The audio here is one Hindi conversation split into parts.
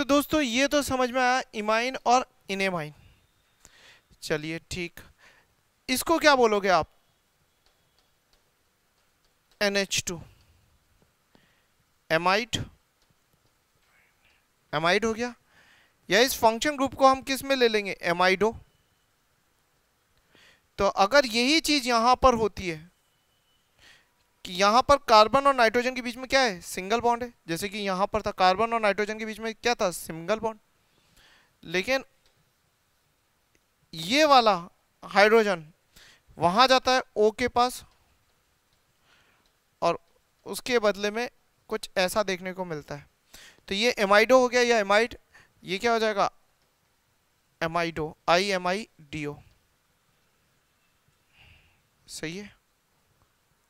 तो दोस्तों ये तो समझ में आया इमाइन और इनेमाइन चलिए ठीक इसको क्या बोलोगे आप N H two amide amide हो गया या इस फंक्शन ग्रुप को हम किस में ले लेंगे एमाइडो तो अगर यही चीज यहां पर होती है कि यहाँ पर कार्बन और नाइट्रोजन के बीच में क्या है सिंगल बॉन्ड है जैसे कि यहाँ पर था कार्बन और नाइट्रोजन के बीच में क्या था सिंगल बॉन्ड लेकिन ये वाला हाइड्रोजन वहाँ जाता है ओ के पास और उसके बदले में कुछ ऐसा देखने को मिलता है तो ये एमाइडो हो गया या एमाइड ये क्या हो जाएगा एमाइडो I am I D O सही है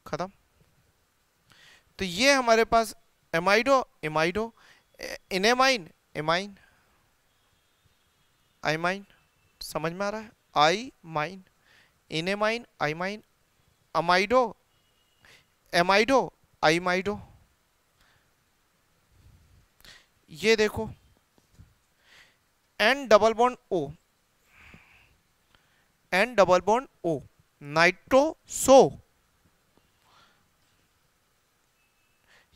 ख़त्म तो ये हमारे पास एमाइडो एमाइडो इनेमाइन एमाइन आई माइन समझ में आ रहा है imine enamine imine amido amido imido ये देखो N double bond O N double bond O nitro so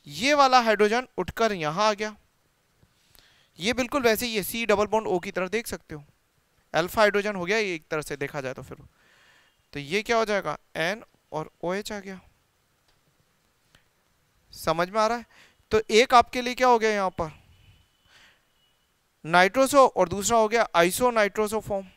ये वाला हाइड्रोजन उठकर यहाँ आ गया ये बिल्कुल वैसे ही है सी डबल बॉन्ड ओ की तरह देख सकते हो अल्फा हाइड्रोजन हो गया ये एक तरह से देखा जाए तो फिर तो ये क्या हो जाएगा एन और ओ OH आ गया समझ में आ रहा है तो एक आपके लिए क्या हो गया यहाँ पर नाइट्रोसो और दूसरा हो गया आइसो नाइट्रोसो फॉर्म